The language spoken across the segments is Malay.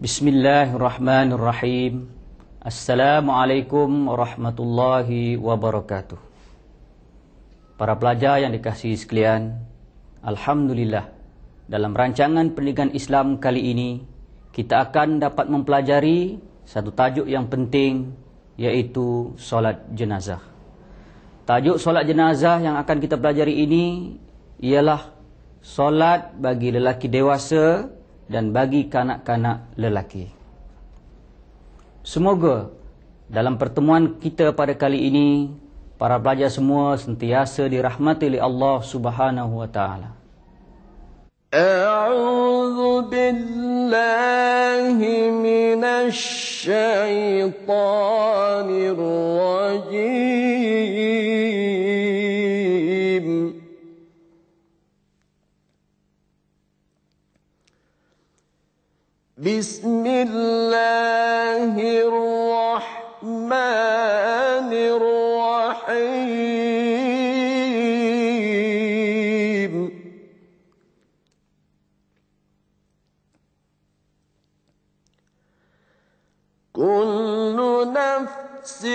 Bismillahirrahmanirrahim Assalamualaikum warahmatullahi wabarakatuh Para pelajar yang dikasihi sekalian Alhamdulillah, dalam rancangan pendidikan Islam kali ini, kita akan dapat mempelajari satu tajuk yang penting, yaitu solat jenazah. Tajuk solat jenazah yang akan kita pelajari ini ialah solat bagi lelaki dewasa dan bagi kanak-kanak lelaki. Semoga dalam pertemuan kita pada kali ini, Para pelajar semua sentiasa dirahmati oleh Allah Subhanahu wa taala. A'udzu billahi minasy syaithanir rajim. Bismillahirrahmanirrahim. كل نفس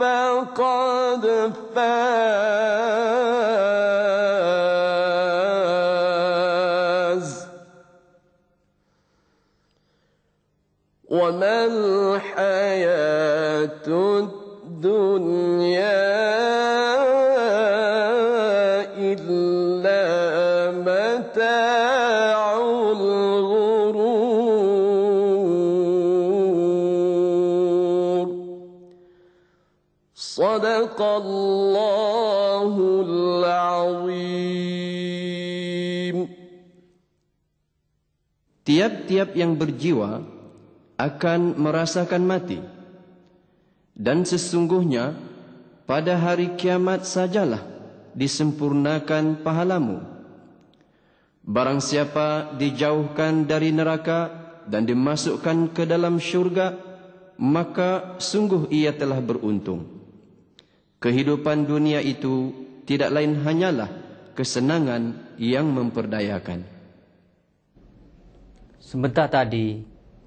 فقد فاز tiap-tiap yang berjiwa akan merasakan mati. Dan sesungguhnya pada hari kiamat sajalah disempurnakan pahalamu. Barang siapa dijauhkan dari neraka dan dimasukkan ke dalam syurga, maka sungguh ia telah beruntung. Kehidupan dunia itu tidak lain hanyalah kesenangan yang memperdayakan. Sebentar tadi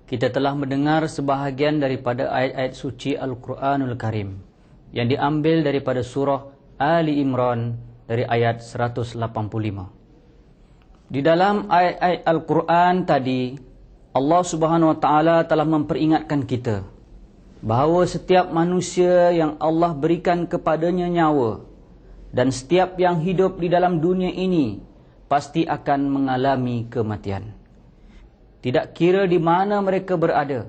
kita telah mendengar sebahagian daripada ayat-ayat suci Al-Quranul Karim yang diambil daripada surah Ali Imran dari ayat 185. Di dalam ayat-ayat Al-Quran tadi Allah Subhanahu Wa Taala telah memperingatkan kita bahawa setiap manusia yang Allah berikan kepadanya nyawa dan setiap yang hidup di dalam dunia ini pasti akan mengalami kematian. Tidak kira di mana mereka berada.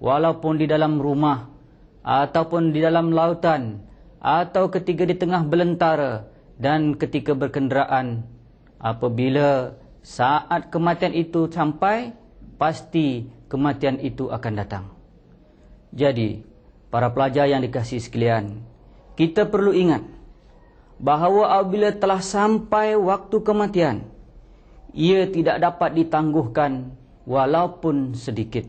Walaupun di dalam rumah. Ataupun di dalam lautan. Atau ketika di tengah belentara. Dan ketika berkenderaan. Apabila saat kematian itu sampai. Pasti kematian itu akan datang. Jadi, para pelajar yang dikasihi sekalian. Kita perlu ingat. Bahawa apabila telah sampai waktu kematian. Ia tidak dapat ditangguhkan walaupun sedikit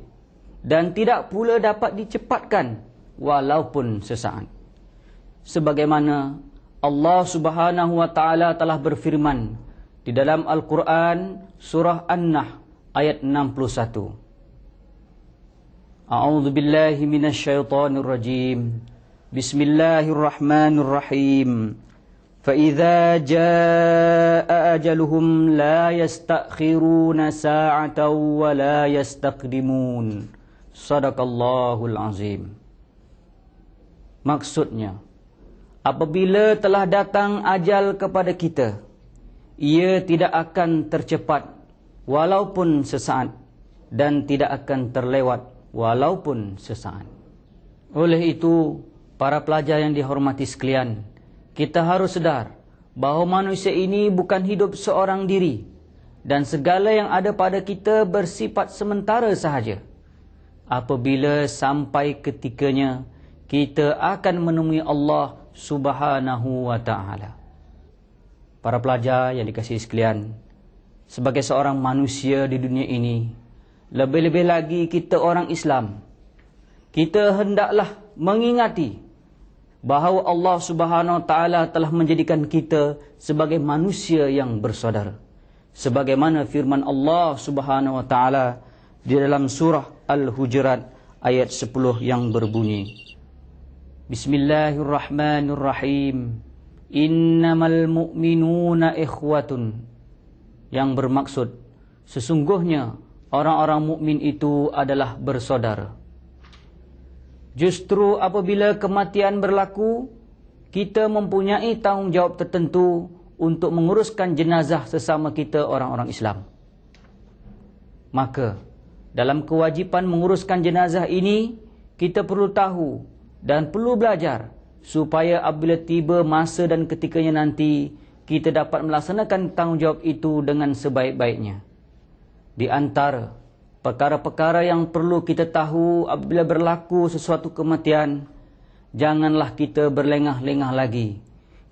dan tidak pula dapat dicepatkan walaupun sesaat sebagaimana Allah Subhanahu wa taala telah berfirman di dalam Al-Quran surah An-Nahl ayat 61 A'udzu billahi minasyaitonir rajim Bismillahirrahmanirrahim فإذا جاء أجلهم لا يستأخرون ساعة ولا يستقدمون صدق الله العظيم maksudnya apabila telah datang ajal kepada kita ia tidak akan tercepat walaupun sesaat dan tidak akan terlewat walaupun sesaat oleh itu para pelajar yang dihormati sekalian kita harus sedar bahawa manusia ini bukan hidup seorang diri dan segala yang ada pada kita bersifat sementara sahaja. Apabila sampai ketikanya, kita akan menemui Allah subhanahu wa ta'ala. Para pelajar yang dikasihi sekalian, sebagai seorang manusia di dunia ini, lebih-lebih lagi kita orang Islam, kita hendaklah mengingati bahawa Allah Subhanahu Wa Taala telah menjadikan kita sebagai manusia yang bersaudara. Sebagaimana firman Allah Subhanahu Wa Taala di dalam surah Al-Hujurat ayat 10 yang berbunyi Bismillahirrahmanirrahim Innamal mu'minuna ikhwatun yang bermaksud sesungguhnya orang-orang mukmin itu adalah bersaudara Justru apabila kematian berlaku, kita mempunyai tanggungjawab tertentu untuk menguruskan jenazah sesama kita orang-orang Islam. Maka, dalam kewajipan menguruskan jenazah ini, kita perlu tahu dan perlu belajar supaya apabila tiba masa dan ketikanya nanti, kita dapat melaksanakan tanggungjawab itu dengan sebaik-baiknya. Di antara Perkara-perkara yang perlu kita tahu apabila berlaku sesuatu kematian, janganlah kita berlengah-lengah lagi.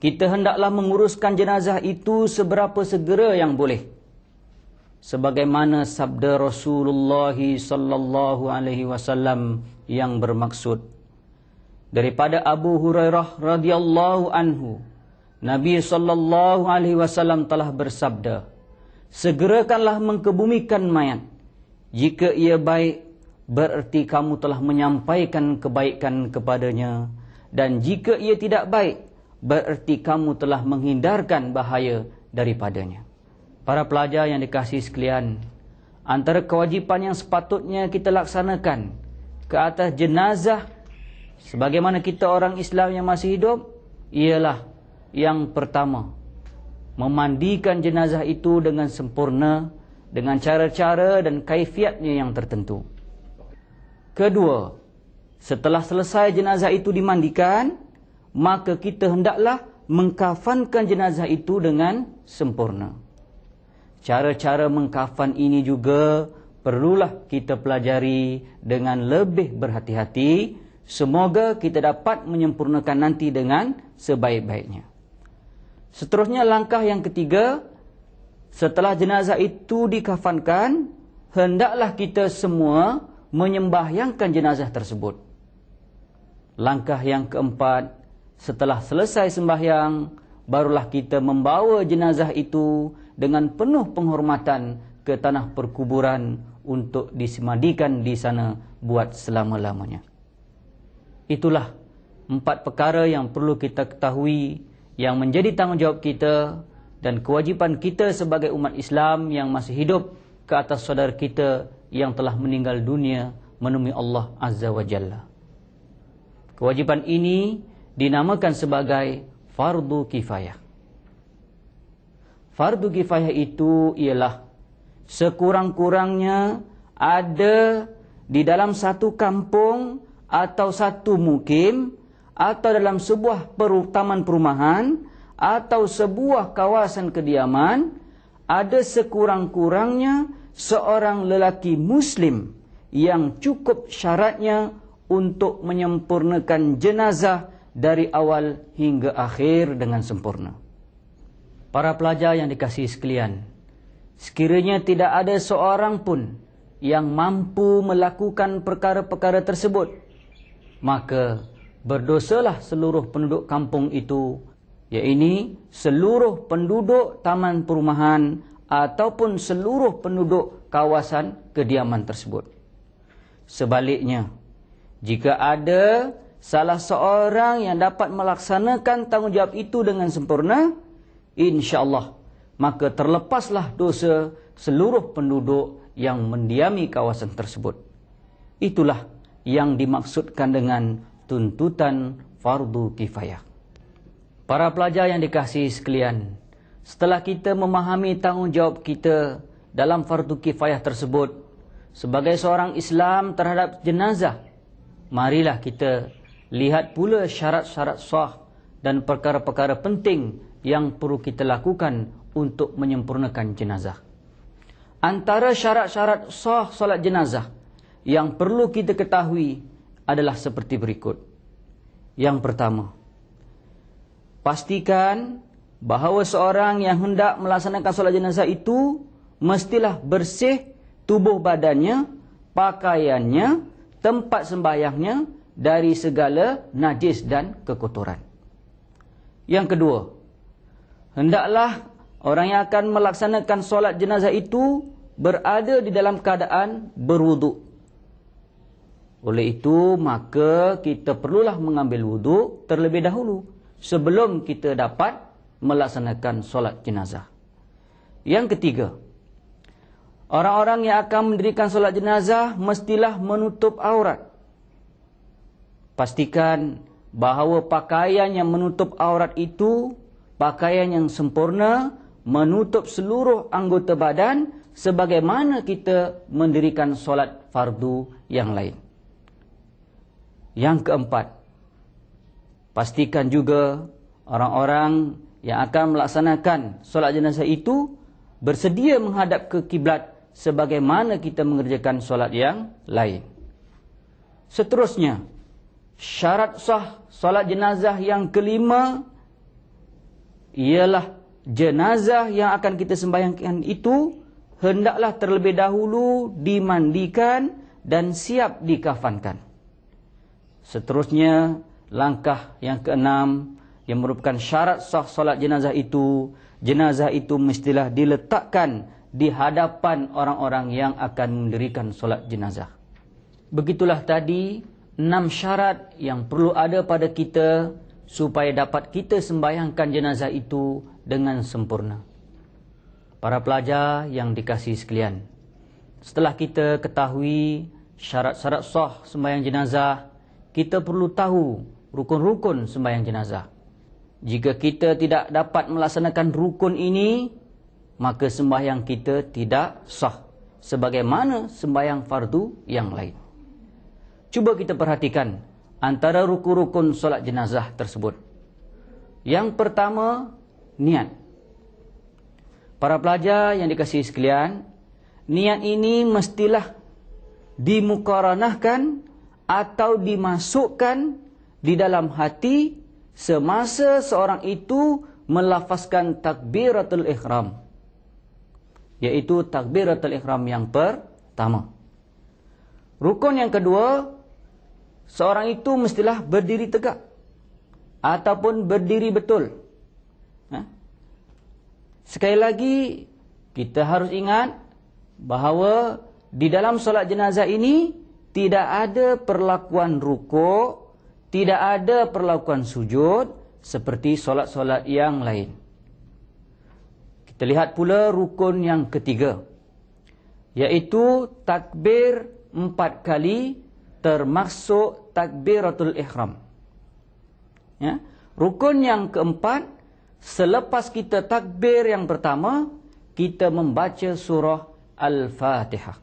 Kita hendaklah menguruskan jenazah itu seberapa segera yang boleh. Sebagaimana sabda Rasulullah sallallahu alaihi wasallam yang bermaksud daripada Abu Hurairah radhiyallahu anhu Nabi sallallahu alaihi wasallam telah bersabda segerakanlah mengkebumikan mayat jika ia baik, bererti kamu telah menyampaikan kebaikan kepadanya. Dan jika ia tidak baik, bererti kamu telah menghindarkan bahaya daripadanya. Para pelajar yang dikasih sekalian, antara kewajipan yang sepatutnya kita laksanakan ke atas jenazah sebagaimana kita orang Islam yang masih hidup, ialah yang pertama, memandikan jenazah itu dengan sempurna, dengan cara-cara dan kaifiatnya yang tertentu. Kedua, setelah selesai jenazah itu dimandikan, maka kita hendaklah mengkafankan jenazah itu dengan sempurna. Cara-cara mengkafan ini juga perlulah kita pelajari dengan lebih berhati-hati. Semoga kita dapat menyempurnakan nanti dengan sebaik-baiknya. Seterusnya langkah yang ketiga Setelah jenazah itu dikafankan, hendaklah kita semua menyembahyangkan jenazah tersebut. Langkah yang keempat, setelah selesai sembahyang, barulah kita membawa jenazah itu dengan penuh penghormatan ke tanah perkuburan untuk disemadikan di sana buat selama-lamanya. Itulah empat perkara yang perlu kita ketahui yang menjadi tanggungjawab kita dan kewajipan kita sebagai umat Islam yang masih hidup ke atas saudara kita yang telah meninggal dunia menemui Allah Azza wa Jalla. Kewajipan ini dinamakan sebagai fardu kifayah. Fardu kifayah itu ialah sekurang-kurangnya ada di dalam satu kampung atau satu mukim atau dalam sebuah perutaman perumahan atau sebuah kawasan kediaman ada sekurang-kurangnya seorang lelaki muslim yang cukup syaratnya untuk menyempurnakan jenazah dari awal hingga akhir dengan sempurna. Para pelajar yang dikasihi sekalian, sekiranya tidak ada seorang pun yang mampu melakukan perkara-perkara tersebut, maka berdosalah seluruh penduduk kampung itu yaitu seluruh penduduk taman perumahan ataupun seluruh penduduk kawasan kediaman tersebut. Sebaliknya, jika ada salah seorang yang dapat melaksanakan tanggungjawab itu dengan sempurna, insyaAllah, maka terlepaslah dosa seluruh penduduk yang mendiami kawasan tersebut. Itulah yang dimaksudkan dengan tuntutan fardu kifayah. Para pelajar yang dikasihi sekalian, setelah kita memahami tanggungjawab kita dalam fardu kifayah tersebut sebagai seorang Islam terhadap jenazah, marilah kita lihat pula syarat-syarat sah dan perkara-perkara penting yang perlu kita lakukan untuk menyempurnakan jenazah. Antara syarat-syarat sah solat jenazah yang perlu kita ketahui adalah seperti berikut. Yang pertama, pastikan bahawa seorang yang hendak melaksanakan solat jenazah itu mestilah bersih tubuh badannya, pakaiannya, tempat sembahyangnya dari segala najis dan kekotoran. Yang kedua, hendaklah orang yang akan melaksanakan solat jenazah itu berada di dalam keadaan berwuduk. Oleh itu, maka kita perlulah mengambil wuduk terlebih dahulu sebelum kita dapat melaksanakan solat jenazah. Yang ketiga, orang-orang yang akan mendirikan solat jenazah mestilah menutup aurat. Pastikan bahawa pakaian yang menutup aurat itu pakaian yang sempurna menutup seluruh anggota badan sebagaimana kita mendirikan solat fardu yang lain. Yang keempat, Pastikan juga orang-orang yang akan melaksanakan solat jenazah itu bersedia menghadap ke kiblat sebagaimana kita mengerjakan solat yang lain. Seterusnya, syarat sah solat jenazah yang kelima ialah jenazah yang akan kita sembahyangkan itu hendaklah terlebih dahulu dimandikan dan siap dikafankan. Seterusnya, langkah yang keenam yang merupakan syarat sah solat jenazah itu jenazah itu mestilah diletakkan di hadapan orang-orang yang akan mendirikan solat jenazah begitulah tadi enam syarat yang perlu ada pada kita supaya dapat kita sembahyangkan jenazah itu dengan sempurna para pelajar yang dikasihi sekalian setelah kita ketahui syarat-syarat sah sembahyang jenazah kita perlu tahu rukun-rukun sembahyang jenazah. Jika kita tidak dapat melaksanakan rukun ini, maka sembahyang kita tidak sah. Sebagaimana sembahyang fardu yang lain. Cuba kita perhatikan antara rukun-rukun solat jenazah tersebut. Yang pertama, niat. Para pelajar yang dikasihi sekalian, niat ini mestilah dimukaranahkan atau dimasukkan di dalam hati semasa seorang itu melafazkan takbiratul ihram yaitu takbiratul ihram yang pertama rukun yang kedua seorang itu mestilah berdiri tegak ataupun berdiri betul ha? sekali lagi kita harus ingat bahawa di dalam solat jenazah ini tidak ada perlakuan rukuk tidak ada perlakuan sujud seperti solat-solat yang lain. Kita lihat pula rukun yang ketiga. Iaitu takbir empat kali termasuk takbiratul ihram. Ya? Rukun yang keempat, selepas kita takbir yang pertama, kita membaca surah Al-Fatihah.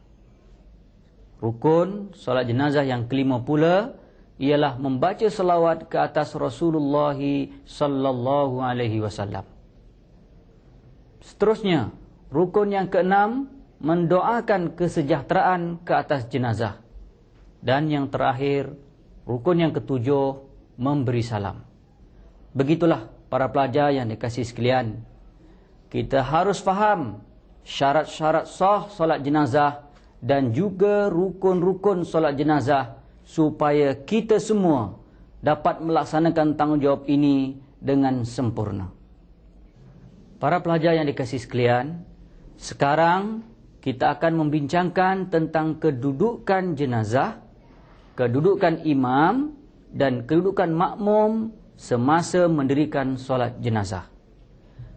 Rukun solat jenazah yang kelima pula, ialah membaca selawat ke atas Rasulullah sallallahu alaihi wasallam. Seterusnya, rukun yang keenam mendoakan kesejahteraan ke atas jenazah. Dan yang terakhir, rukun yang ketujuh memberi salam. Begitulah para pelajar yang dikasih sekalian. Kita harus faham syarat-syarat sah solat jenazah dan juga rukun-rukun solat jenazah supaya kita semua dapat melaksanakan tanggungjawab ini dengan sempurna. Para pelajar yang dikasih sekalian, sekarang kita akan membincangkan tentang kedudukan jenazah, kedudukan imam dan kedudukan makmum semasa mendirikan solat jenazah.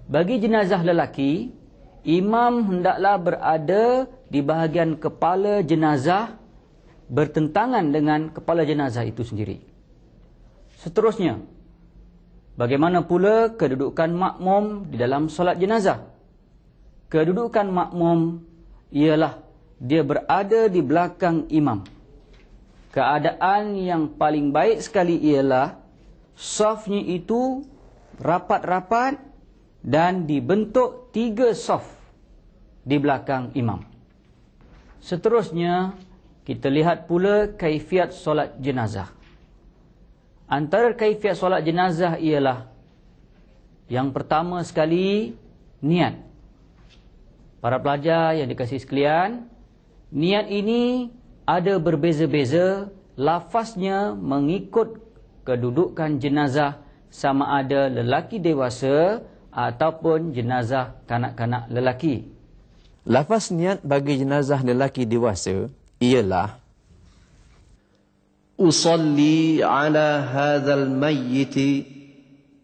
Bagi jenazah lelaki, imam hendaklah berada di bahagian kepala jenazah bertentangan dengan kepala jenazah itu sendiri. Seterusnya, bagaimana pula kedudukan makmum di dalam solat jenazah? Kedudukan makmum ialah dia berada di belakang imam. Keadaan yang paling baik sekali ialah softnya itu rapat-rapat dan dibentuk tiga soft di belakang imam. Seterusnya, kita lihat pula kaifiat solat jenazah. Antara kaifiat solat jenazah ialah yang pertama sekali niat. Para pelajar yang dikasih sekalian, niat ini ada berbeza-beza lafaznya mengikut kedudukan jenazah sama ada lelaki dewasa ataupun jenazah kanak-kanak lelaki. Lafaz niat bagi jenazah lelaki dewasa ialah usalli ala hadzal mayyit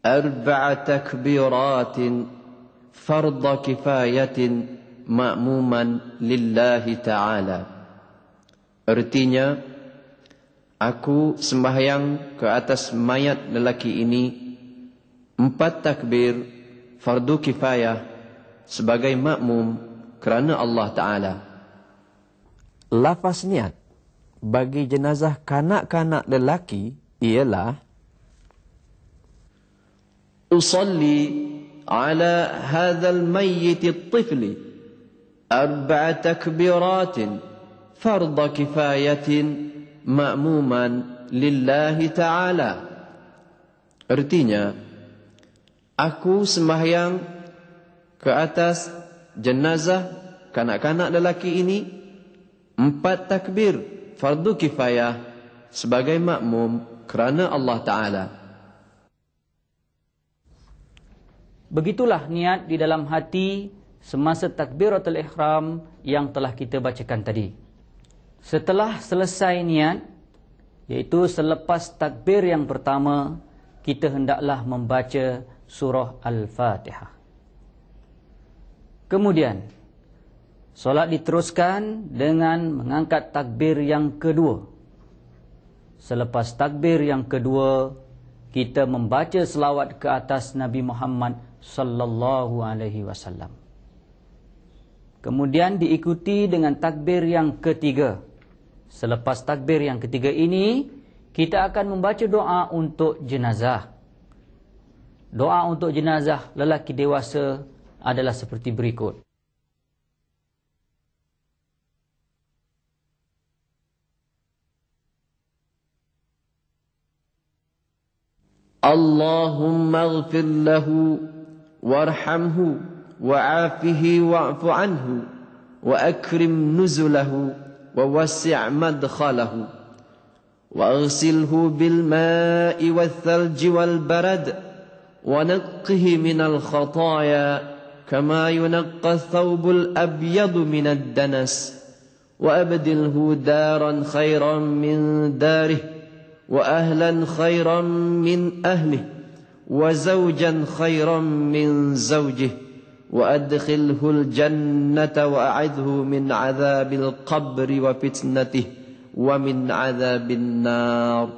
arba'a takbirat fard kifayah ma'muman lillahi ta'ala artinya aku sembahyang ke atas mayat lelaki ini empat takbir fardu kifayah sebagai makmum kerana Allah Ta'ala lafaz niat bagi jenazah kanak-kanak lelaki ialah usalli ala hadha almayyit at-tifl arba'a takbirat fardh kifayah ma'muman lillah ta'ala artinya aku sembahyang ke atas jenazah kanak-kanak lelaki ini Empat takbir fardu kifayah sebagai makmum kerana Allah Ta'ala. Begitulah niat di dalam hati semasa takbiratul ihram yang telah kita bacakan tadi. Setelah selesai niat, iaitu selepas takbir yang pertama, kita hendaklah membaca surah Al-Fatihah. Kemudian, Solat diteruskan dengan mengangkat takbir yang kedua. Selepas takbir yang kedua, kita membaca selawat ke atas Nabi Muhammad sallallahu alaihi wasallam. Kemudian diikuti dengan takbir yang ketiga. Selepas takbir yang ketiga ini, kita akan membaca doa untuk jenazah. Doa untuk jenazah lelaki dewasa adalah seperti berikut. اللهم اغفر له وارحمه وعافه واعف عنه واكرم نزله ووسع مدخله واغسله بالماء والثلج والبرد ونقه من الخطايا كما ينقى الثوب الابيض من الدنس وابدله دارا خيرا من داره واهلا خيرا من اهله وزوجا خيرا من زوجه وادخله الجنه واعذه من عذاب القبر وفتنته ومن عذاب النار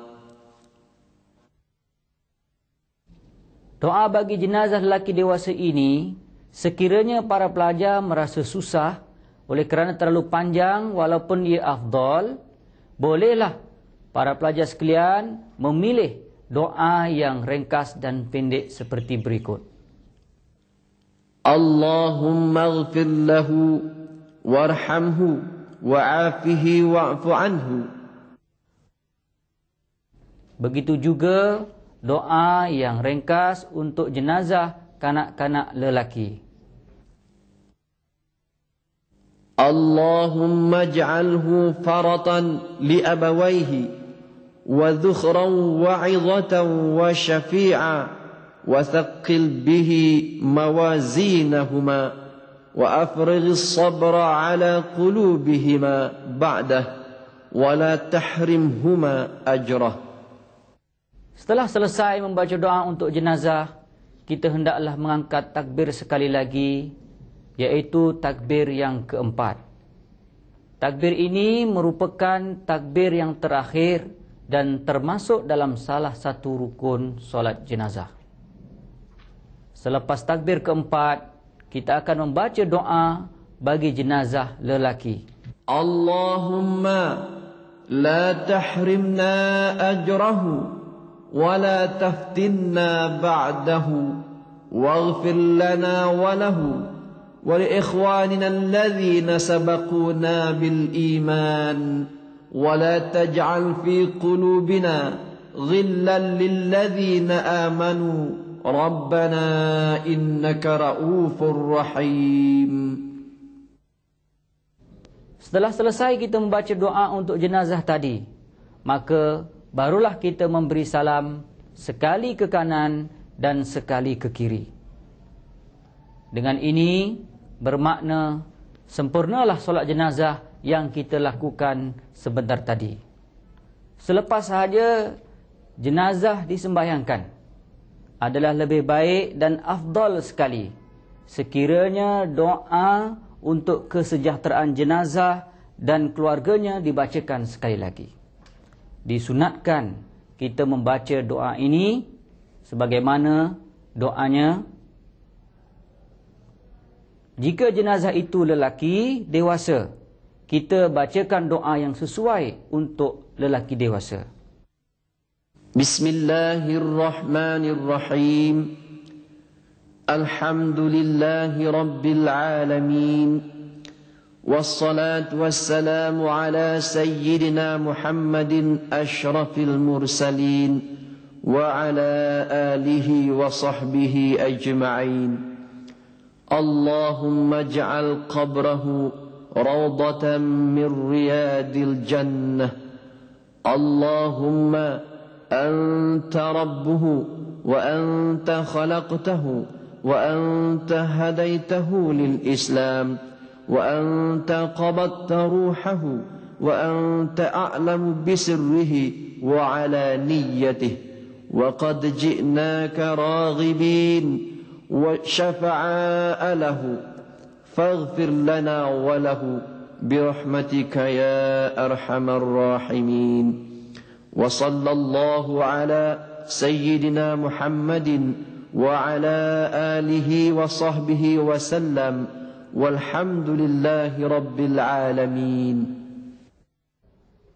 Doa bagi jenazah lelaki dewasa ini, sekiranya para pelajar merasa susah oleh kerana terlalu panjang walaupun ia afdal, bolehlah para pelajar sekalian memilih doa yang ringkas dan pendek seperti berikut. Allahumma ghafir lahu warhamhu wa'afihi wa'fu anhu. Begitu juga doa yang ringkas untuk jenazah kanak-kanak lelaki. Allahumma ja'alhu faratan li abawaihi وذخرا وعظة وشفيعا وثقل به موازينهما وأفرغ الصبر على قلوبهما بعده ولا تحرمهما أجره Setelah selesai membaca doa untuk jenazah, kita hendaklah mengangkat takbir sekali lagi, yaitu takbir yang keempat. Takbir ini merupakan takbir yang terakhir, dan termasuk dalam salah satu rukun solat jenazah. Selepas takbir keempat, kita akan membaca doa bagi jenazah lelaki. Allahumma la tahrimna ajrahu wa la taftinna ba'dahu waghfir lana wa lahu wa li ikhwanina alladhina sabaquna bil iman. ولا تجعل في قلوبنا غلا للذين آمنوا ربنا إنك رؤوف رحيم Setelah selesai kita membaca doa untuk jenazah tadi, maka barulah kita memberi salam sekali ke kanan dan sekali ke kiri. Dengan ini bermakna sempurnalah solat jenazah yang kita lakukan sebentar tadi. Selepas sahaja jenazah disembahyangkan adalah lebih baik dan afdal sekali sekiranya doa untuk kesejahteraan jenazah dan keluarganya dibacakan sekali lagi. Disunatkan kita membaca doa ini sebagaimana doanya jika jenazah itu lelaki dewasa kita bacakan doa yang sesuai untuk lelaki dewasa. Bismillahirrahmanirrahim. Alhamdulillahi Rabbil Alamin والصلاة والسلام على سيدنا محمد أشرف المرسلين وعلى آله وصحبه أجمعين اللهم اجعل قبره روضة من رياد الجنة اللهم أنت ربه وأنت خلقته وأنت هديته للإسلام وأنت قبضت روحه وأنت أعلم بسره وعلانيته وقد جئناك راغبين وشفعاء له فاغفر لنا وله برحمتك يا أرحم الراحمين وصلى الله على سيدنا محمد وعلى آله وصحبه وسلم والحمد لله رب العالمين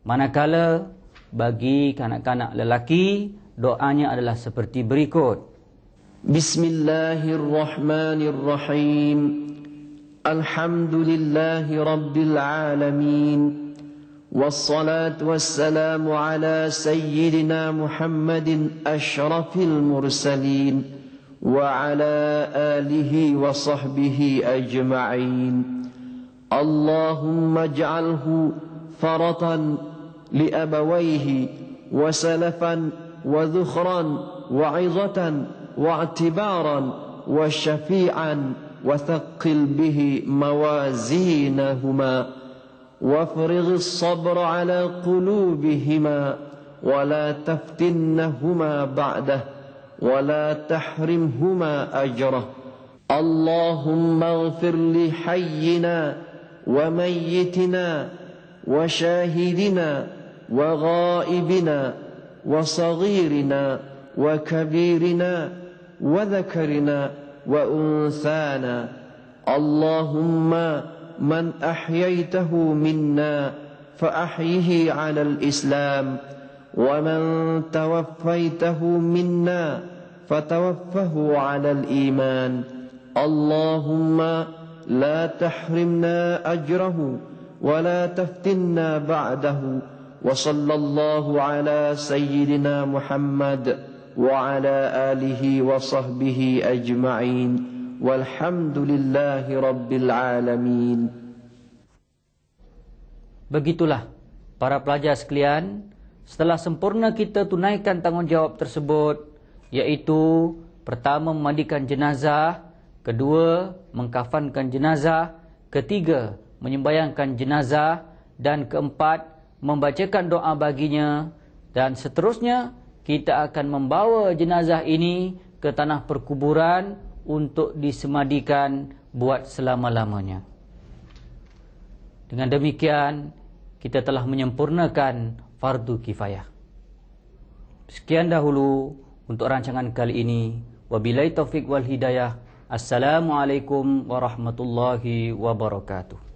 Manakala bagi kanak-kanak lelaki, doanya adalah seperti berikut. Bismillahirrahmanirrahim. Bismillahirrahmanirrahim. الحمد لله رب العالمين والصلاة والسلام على سيدنا محمد أشرف المرسلين وعلى آله وصحبه أجمعين اللهم اجعله فرطا لأبويه وسلفا وذخرا وعظة واعتبارا وشفيعا وثقل به موازينهما وافرغ الصبر على قلوبهما ولا تفتنهما بعده ولا تحرمهما أجره اللهم اغفر لحينا وميتنا وشاهدنا وغائبنا وصغيرنا وكبيرنا وذكرنا وأنثانا اللهم من أحييته منا فأحيه على الإسلام ومن توفيته منا فتوفه على الإيمان اللهم لا تحرمنا أجره ولا تفتنا بعده وصلى الله على سيدنا محمد وعلى آله وصحبه أجمعين والحمد لله رب العالمين Begitulah para pelajar sekalian setelah sempurna kita tunaikan tanggungjawab tersebut yaitu pertama memandikan jenazah kedua mengkafankan jenazah ketiga menyembayangkan jenazah dan keempat membacakan doa baginya dan seterusnya kita akan membawa jenazah ini ke tanah perkuburan untuk disemadikan buat selama-lamanya. Dengan demikian, kita telah menyempurnakan fardu kifayah. Sekian dahulu untuk rancangan kali ini. Wabilai taufiq wal hidayah. Assalamualaikum warahmatullahi wabarakatuh.